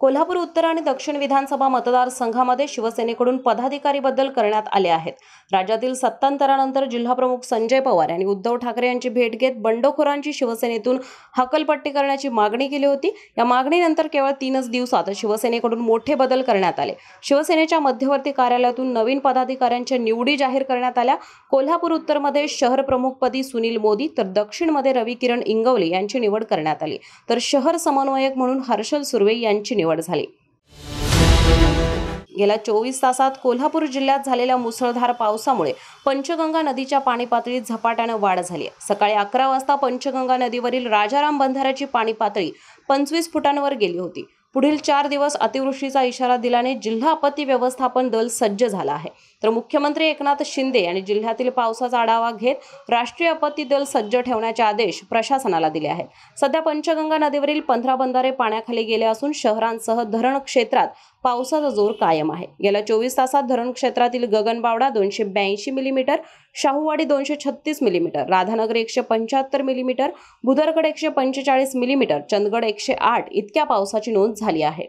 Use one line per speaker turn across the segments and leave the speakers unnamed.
कोल्हापूर उत्तर आणि दक्षिण विधानसभा मतदारसंघामध्ये शिवसेनेकडून पदाधिकारी बदल करण्यात आले आहेत राज्यातील सत्तांतरानंतर जिल्हाप्रमुख संजय पवार यांनी उद्धव ठाकरे यांची भेट घेत बंडखोरांची शिवसेनेतून हकलपट्टी करण्याची मागणी केली होती या मागणीनंतर केवळ तीनच दिवसात शिवसेनेकडून मोठे बदल करण्यात आले शिवसेनेच्या मध्यवर्ती कार्यालयातून नवीन पदाधिकाऱ्यांच्या निवडी जाहीर करण्यात आल्या कोल्हापूर उत्तरमध्ये शहर प्रमुखपदी सुनील मोदी तर दक्षिणमध्ये रवी किरण इंगवले यांची निवड करण्यात आली तर शहर समन्वयक म्हणून हर्षल सुर्वे यांची निवड निवड झाली गेल्या चोवीस तासात कोल्हापूर जिल्ह्यात झालेल्या मुसळधार पावसामुळे पंचगंगा नदीच्या पाणी पातळीत झपाट्यानं वाढ झाली सकाळी अकरा वाजता पंचगंगा नदीवरील राजाराम बंधाराची पाणी पातळी पंचवीस फुटांवर गेली होती पुढील चार दिवस अतिवृष्टीचा इशारा दिल्याने जिल्हा आपत्ती व्यवस्थापन दल सज्ज झाला आहे तर मुख्यमंत्री एकनाथ शिंदे यांनी जिल्ह्यातील पावसाचा आढावा घेत राष्ट्रीय आपत्ती दल सज्ज ठेवण्याचे आदेश प्रशासनाला दिले आहेत सध्या पंचगंगा नदीवरील पंधरा बंधारे पाण्याखाली गेले असून शहरांसह धरण क्षेत्रात पावसाचा जोर कायम आहे गेल्या चोवीस तासात धरण क्षेत्रातील गगनबावडा दोनशे ब्याऐंशी मिलीमीटर शाहूवाडी दोनशे छत्तीस मिलीमीटर राधानगर एकशे पंच्याहत्तर मिलीमीटर भुदरगड एकशे पंचेचाळीस मिलीमीटर चंदगड एकशे आठ इतक्या पावसाची नोंद झाली आहे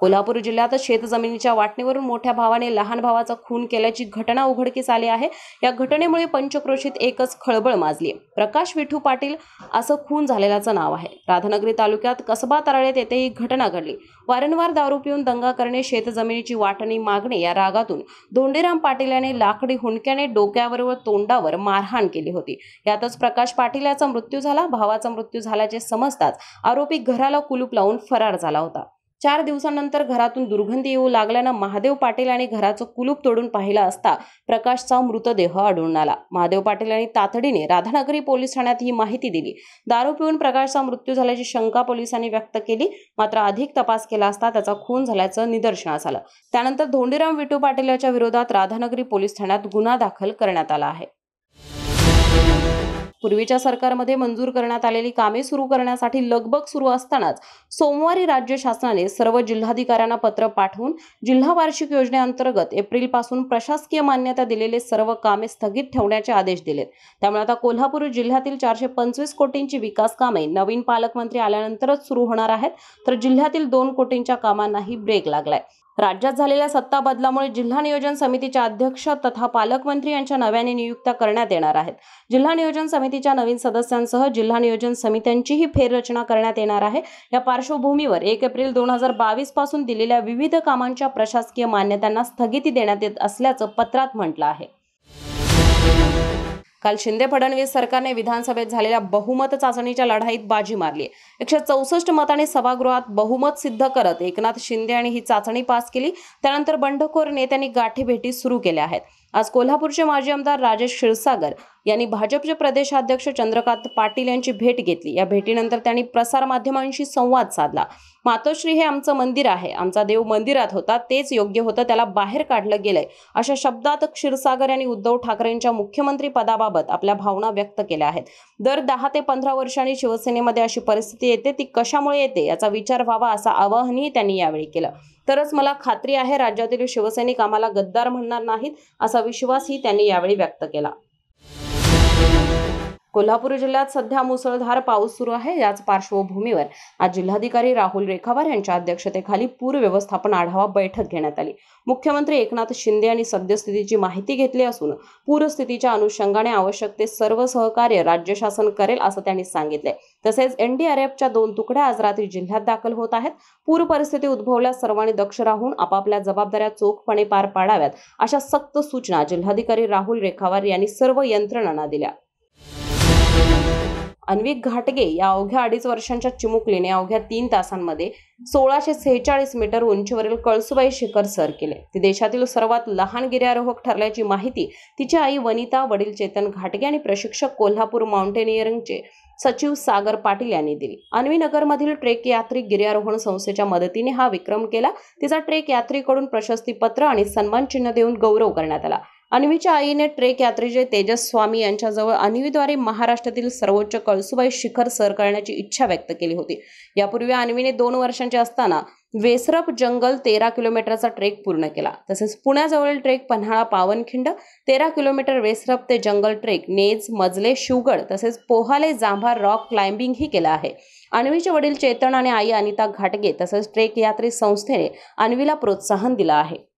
कोल्हापूर जिल्ह्यात शेतजमिनीच्या वाटणीवरून मोठ्या भावाने लहान भावाचा खून केल्याची घटना उघडकीस आली आहे या घटनेमुळे पंचक्रोशीत एकच खळबळ माजली प्रकाश विठू पाटील असं खून झालेल्याचं नाव आहे राधानगरी तालुक्यात कसबा तराळेत येथे ही घटना घडली वारंवार दारू पिऊन दंगा करणे शेतजमिनीची वाटणी मागणे या रागातून धोंडेराम पाटील याने लाकडी हुंडक्याने डोक्यावर व तोंडावर मारहाण केली होती यातच प्रकाश पाटील याचा मृत्यू झाला भावाचा मृत्यू झाल्याचे समजताच आरोपी घराला कुलूप लावून फरार झाला होता चार दिवसानंतर घरातून दुर्गंधी येऊ लागल्यानं महादेव पाटील आणि घराचं कुलूप तोडून पाहिला असता प्रकाशचा मृतदेह आढळून आला महादेव पाटील यांनी तातडीने राधानगरी पोलीस ठाण्यात ही माहिती दिली दारू पिऊन प्रकाशचा मृत्यू झाल्याची शंका पोलिसांनी व्यक्त केली मात्र अधिक तपास केला असता त्याचा खून झाल्याचं निदर्शनास आलं त्यानंतर धोंडीराम विटू पाटील यांच्या विरोधात राधानगरी पोलीस ठाण्यात गुन्हा दाखल करण्यात आला आहे पूर्वीच्या सरकारमध्ये मंजूर करण्यात आलेली कामे सुरू करण्यासाठी लगबग सुरू असतानाच सोमवारी राज्य शासनाने सर्व जिल्हाधिकाऱ्यांना पत्र पाठवून जिल्हा वार्षिक योजनेअंतर्गत एप्रिल पासून प्रशासकीय मान्यता दिलेले सर्व कामे स्थगित ठेवण्याचे आदेश दिलेत त्यामुळे आता कोल्हापूर जिल्ह्यातील चारशे पंचवीस कोटींची विकास कामे नवीन पालकमंत्री आल्यानंतरच सुरू होणार आहेत तर जिल्ह्यातील दोन कोटींच्या कामांनाही ब्रेक लागलाय राज्यात झालेल्या सत्ता बदलामुळे जिल्हा नियोजन समितीच्या अध्यक्ष तथा पालकमंत्री यांच्या नव्याने नियुक्त्या करण्यात येणार आहेत जिल्हा नियोजन समितीच्या नवीन सदस्यांसह जिल्हा नियोजन समित्यांचीही फेररचना करण्यात येणार आहे या पार्श्वभूमीवर एक एप्रिल दोन हजार बावीस पासून दिलेल्या विविध कामांच्या प्रशासकीय मान्यतांना स्थगिती देण्यात येत असल्याचं पत्रात म्हटलं आहे काल शिंदे फडणवीस सरकारने विधानसभेत झालेल्या बहुमत चाचणीच्या लढाईत बाजी मारली एकशे चौसष्ट मताने सभागृहात बहुमत सिद्ध करत एकनाथ शिंदे आणि ही चाचणी पास केली त्यानंतर बंडखोर नेत्यांनी गाठीभेटी सुरू केल्या आहेत आज कोल्हापूरचे माजी आमदार राजेश क्षीरसागर यांनी भाजपचे प्रदेशाध्यक्ष चंद्रकांत पाटील यांची भेट घेतली या भेटीनंतर त्यांनी प्रसारमाध्यमांशी संवाद साधला मातोश्री हे आमचं मंदिर आहे आमचा देव मंदिरात होता तेच योग्य होतं त्याला बाहेर काढलं गेलंय अशा शब्दात क्षीरसागर यांनी उद्धव ठाकरेंच्या मुख्यमंत्री पदाबाबत आपल्या भावना व्यक्त केल्या आहेत दर दहा ते पंधरा वर्षांनी शिवसेनेमध्ये अशी परिस्थिती येते ती कशामुळे येते याचा विचार व्हावा असं आवाहनही त्यांनी यावेळी केलं तरच मला खात्री आहे राज्यातील शिवसैनिक आम्हाला गद्दार म्हणणार नाहीत असा विश्वासही त्यांनी यावेळी व्यक्त केला कोल्हापूर जिल्ह्यात सध्या मुसळधार पाऊस सुरू आहे याच पार्श्वभूमीवर आज जिल्हाधिकारी राहुल रेखावार यांच्या अध्यक्षतेखाली पूर व्यवस्थापन आढावा बैठक घेण्यात आली मुख्यमंत्री एकनाथ शिंदे यांनी सद्यस्थितीची माहिती घेतली असून पूरस्थितीच्या अनुषंगाने आवश्यक ते सर्व सहकार्य राज्य शासन करेल असं त्यांनी सांगितले तसेच एनडीआरएफच्या दोन तुकड्या आज रात्री जिल्ह्यात दाखल होत आहेत पूर परिस्थिती उद्भवल्यास सर्वांनी दक्ष राहून आपापल्या जबाबदाऱ्या चोखपणे पार पाडाव्यात अशा सक्त सूचना जिल्हाधिकारी राहुल रेखावार यांनी सर्व यंत्रणांना दिल्या अन्विक घाटगे या अवघ्या अडीच वर्षांच्या चिमुकलीने अवघ्या तीन तासांमध्ये सोळाशे सेहेचाळीस मीटर उंचीवरील कळसुबाई शिखर सर केले ती देशातील सर्वात लहान गिर्यारोहक ठरल्याची माहिती तिची आई वनिता वडील चेतन घाटगे आणि प्रशिक्षक कोल्हापूर माउंटेनिअरिंगचे सचिव सागर पाटील यांनी दिली अन्वी नगरमधील ट्रेक यात्री गिर्यारोहण संस्थेच्या मदतीने हा विक्रम केला तिचा ट्रेक यात्रीकडून प्रशस्तीपत्र आणि सन्मान चिन्ह देऊन गौरव करण्यात आला अन्वीच्या आईने ट्रेक यात्रेचे तेजस स्वामी यांच्याजवळ अन्वीद्वारे महाराष्ट्रातील सर्वोच्च कळसुबाई शिखर सर करण्याची इच्छा व्यक्त केली होती यापूर्वी अन्वीने दोन वर्षांचे असताना वेसरप जंगल तेरा किलोमीटरचा ट्रेक पूर्ण केला तसेच पुण्याजवळील ट्रेक पन्हाळा पावनखिंड तेरा किलोमीटर वेसरप ते जंगल ट्रेक नेज मजले शिवगड तसेच पोहाले जांभार रॉक क्लाइम्बिंग ही केला आहे अन्वीचे वडील चेतन आणि आई अनिता घाटगे तसेच ट्रेक यात्री संस्थेने अन्वीला प्रोत्साहन दिलं आहे